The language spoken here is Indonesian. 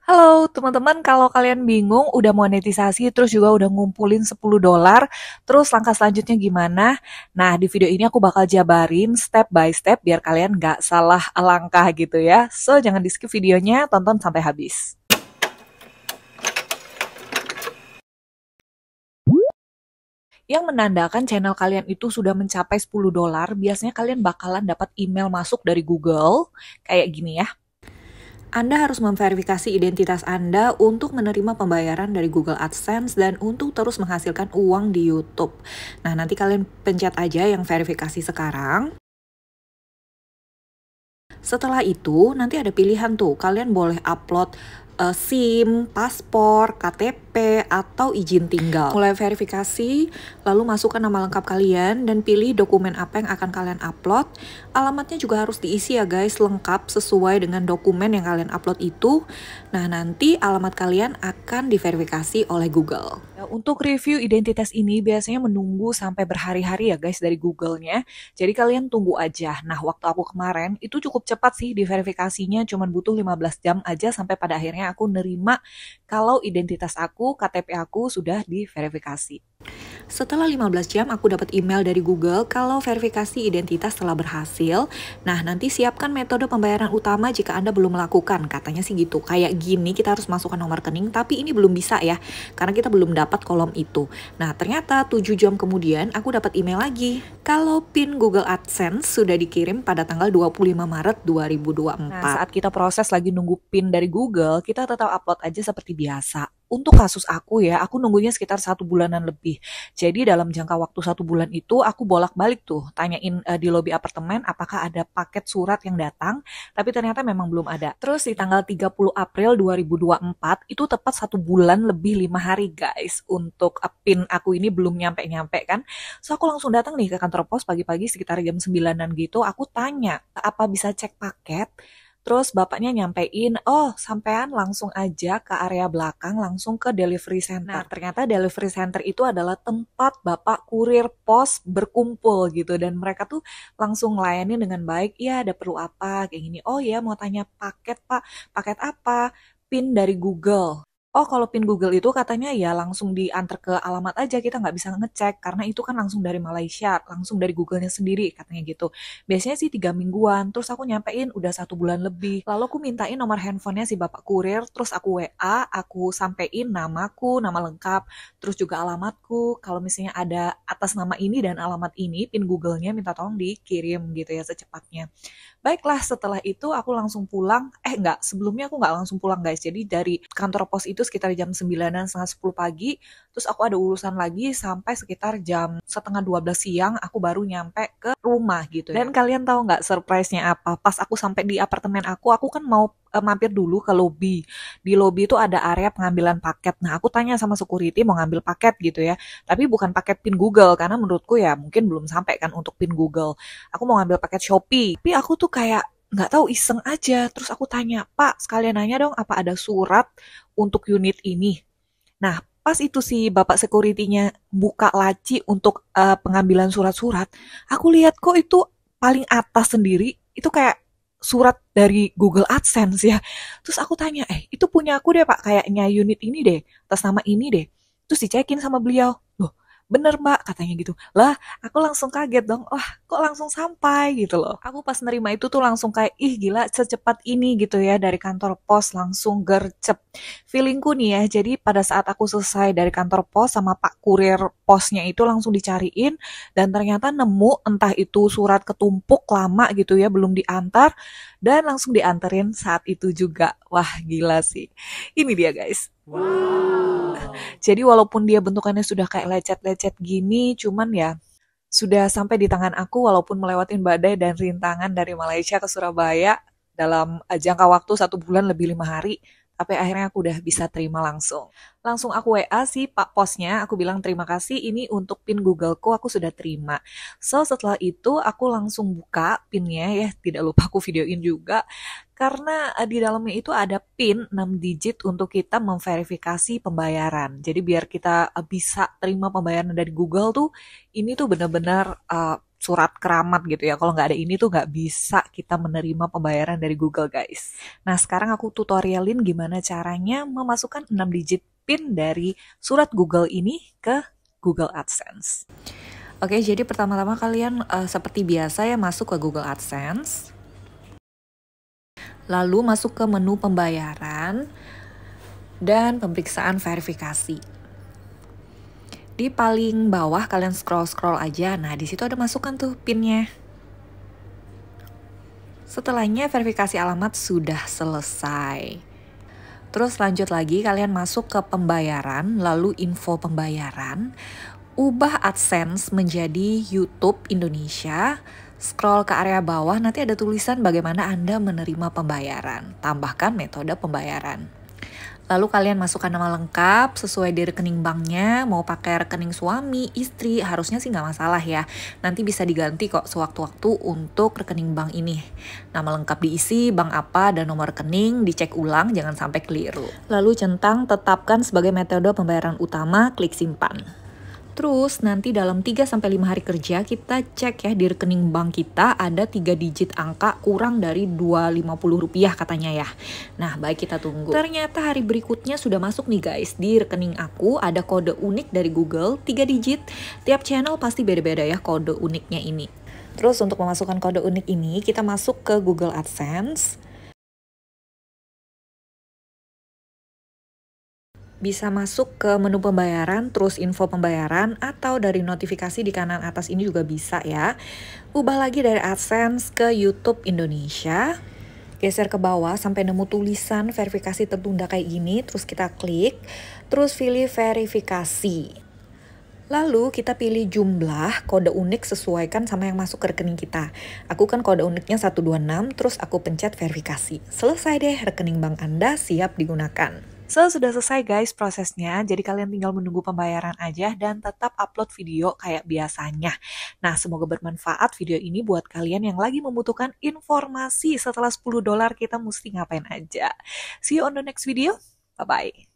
Halo teman-teman, kalau kalian bingung udah monetisasi terus juga udah ngumpulin 10 dolar, terus langkah selanjutnya gimana? Nah, di video ini aku bakal jabarin step by step biar kalian nggak salah langkah gitu ya. So, jangan di skip videonya, tonton sampai habis. yang menandakan channel kalian itu sudah mencapai 10 dolar, biasanya kalian bakalan dapat email masuk dari Google kayak gini ya. Anda harus memverifikasi identitas Anda untuk menerima pembayaran dari Google AdSense dan untuk terus menghasilkan uang di YouTube. Nah, nanti kalian pencet aja yang verifikasi sekarang. Setelah itu, nanti ada pilihan tuh, kalian boleh upload uh, SIM, paspor, KTP, KTP atau izin tinggal. Mulai verifikasi, lalu masukkan nama lengkap kalian dan pilih dokumen apa yang akan kalian upload. Alamatnya juga harus diisi ya guys, lengkap sesuai dengan dokumen yang kalian upload itu. Nah, nanti alamat kalian akan diverifikasi oleh Google. Ya, untuk review identitas ini biasanya menunggu sampai berhari-hari ya guys dari Google-nya. Jadi kalian tunggu aja. Nah, waktu aku kemarin itu cukup cepat sih diverifikasinya, cuman butuh 15 jam aja sampai pada akhirnya aku nerima kalau identitas aku, KTP aku sudah diverifikasi. Setelah 15 jam aku dapat email dari Google kalau verifikasi identitas telah berhasil. Nah, nanti siapkan metode pembayaran utama jika Anda belum melakukan. Katanya sih gitu. Kayak gini kita harus masukkan nomor rekening tapi ini belum bisa ya karena kita belum dapat kolom itu. Nah, ternyata 7 jam kemudian aku dapat email lagi. Kalau PIN Google AdSense sudah dikirim pada tanggal 25 Maret 2024. Nah, saat kita proses lagi nunggu PIN dari Google, kita tetap upload aja seperti biasa untuk kasus aku ya, aku nunggunya sekitar satu bulanan lebih. Jadi dalam jangka waktu satu bulan itu aku bolak-balik tuh tanyain uh, di lobi apartemen apakah ada paket surat yang datang, tapi ternyata memang belum ada. Terus di tanggal 30 April 2024 itu tepat satu bulan lebih lima hari guys untuk pin aku ini belum nyampe-nyampe kan. So aku langsung datang nih ke kantor pos pagi-pagi sekitar jam 9-an gitu, aku tanya apa bisa cek paket Terus bapaknya nyampein, oh sampean langsung aja ke area belakang, langsung ke delivery center. Nah, ternyata delivery center itu adalah tempat bapak kurir pos berkumpul gitu. Dan mereka tuh langsung layani dengan baik, ya ada perlu apa, kayak gini. Oh ya mau tanya paket pak, paket apa? pin dari Google. Oh, kalau pin Google itu katanya ya langsung diantar ke alamat aja, kita nggak bisa ngecek karena itu kan langsung dari Malaysia, langsung dari Googlenya sendiri katanya gitu. Biasanya sih tiga mingguan, terus aku nyampein udah satu bulan lebih. Lalu aku mintain nomor handphonenya si bapak kurir, terus aku WA, aku sampein namaku, nama lengkap, terus juga alamatku. Kalau misalnya ada atas nama ini dan alamat ini, pin Google-nya minta tolong dikirim gitu ya secepatnya. Baiklah, setelah itu aku langsung pulang. Eh nggak, sebelumnya aku nggak langsung pulang guys. Jadi dari kantor pos itu itu sekitar jam 9 dan setengah 10 pagi. Terus aku ada urusan lagi sampai sekitar jam setengah 12 siang aku baru nyampe ke rumah gitu. Ya. Dan kalian tahu nggak surprise-nya apa? Pas aku sampai di apartemen aku, aku kan mau eh, mampir dulu ke lobby. Di lobby itu ada area pengambilan paket. Nah, aku tanya sama security mau ngambil paket gitu ya. Tapi bukan paket pin Google karena menurutku ya mungkin belum sampai kan untuk pin Google. Aku mau ngambil paket Shopee. Tapi aku tuh kayak nggak tahu iseng aja. Terus aku tanya, Pak sekalian nanya dong apa ada surat untuk unit ini. Nah pas itu si bapak sekuritinya buka laci untuk uh, pengambilan surat-surat, aku lihat kok itu paling atas sendiri itu kayak surat dari Google AdSense ya. Terus aku tanya, eh itu punya aku deh pak kayaknya unit ini deh, atas nama ini deh. Terus dicekin sama beliau, bener mbak katanya gitu lah aku langsung kaget dong wah kok langsung sampai gitu loh aku pas nerima itu tuh langsung kayak ih gila secepat ini gitu ya dari kantor pos langsung gercep feelingku nih ya jadi pada saat aku selesai dari kantor pos sama pak kurir posnya itu langsung dicariin dan ternyata nemu entah itu surat ketumpuk lama gitu ya belum diantar dan langsung dianterin saat itu juga wah gila sih ini dia guys wow jadi walaupun dia bentukannya sudah kayak lecet-lecet gini, cuman ya sudah sampai di tangan aku walaupun melewati badai dan rintangan dari Malaysia ke Surabaya dalam eh, jangka waktu satu bulan lebih lima hari tapi akhirnya aku udah bisa terima langsung. Langsung aku WA sih Pak Posnya, aku bilang terima kasih ini untuk PIN Googleku aku sudah terima. So setelah itu aku langsung buka PINnya ya, tidak lupa aku videoin juga. Karena eh, di dalamnya itu ada PIN 6 digit untuk kita memverifikasi pembayaran. Jadi biar kita eh, bisa terima pembayaran dari Google tuh, ini tuh benar-benar uh, surat keramat gitu ya. Kalau nggak ada ini tuh nggak bisa kita menerima pembayaran dari Google guys. Nah sekarang aku tutorialin gimana caranya memasukkan 6 digit PIN dari surat Google ini ke Google AdSense. Oke, jadi pertama-tama kalian uh, seperti biasa ya masuk ke Google AdSense. Lalu masuk ke menu pembayaran dan pemeriksaan verifikasi di paling bawah kalian scroll-scroll aja. Nah, di situ ada masukan tuh pinnya. Setelahnya verifikasi alamat sudah selesai. Terus lanjut lagi kalian masuk ke pembayaran, lalu info pembayaran, ubah AdSense menjadi YouTube Indonesia. Scroll ke area bawah nanti ada tulisan bagaimana Anda menerima pembayaran. Tambahkan metode pembayaran. Lalu kalian masukkan nama lengkap sesuai di rekening banknya, mau pakai rekening suami, istri, harusnya sih nggak masalah ya. Nanti bisa diganti kok sewaktu-waktu untuk rekening bank ini. Nama lengkap diisi, bank apa, dan nomor rekening dicek ulang jangan sampai keliru. Lalu centang tetapkan sebagai metode pembayaran utama, klik simpan. Terus nanti dalam 3-5 hari kerja kita cek ya di rekening bank kita ada 3 digit angka kurang dari rp rupiah katanya ya. Nah baik kita tunggu. Ternyata hari berikutnya sudah masuk nih guys. Di rekening aku ada kode unik dari Google 3 digit. Tiap channel pasti beda-beda ya kode uniknya ini. Terus untuk memasukkan kode unik ini kita masuk ke Google AdSense bisa masuk ke menu pembayaran, terus info pembayaran, atau dari notifikasi di kanan atas ini juga bisa ya. Ubah lagi dari AdSense ke YouTube Indonesia. Geser ke bawah sampai nemu tulisan verifikasi tertunda kayak gini, terus kita klik, terus pilih verifikasi. Lalu kita pilih jumlah kode unik sesuaikan sama yang masuk ke rekening kita. Aku kan kode uniknya 126, terus aku pencet verifikasi. Selesai deh, rekening bank Anda siap digunakan. So, sudah selesai guys prosesnya. Jadi kalian tinggal menunggu pembayaran aja dan tetap upload video kayak biasanya. Nah, semoga bermanfaat video ini buat kalian yang lagi membutuhkan informasi setelah 10 dolar kita mesti ngapain aja. See you on the next video. Bye-bye.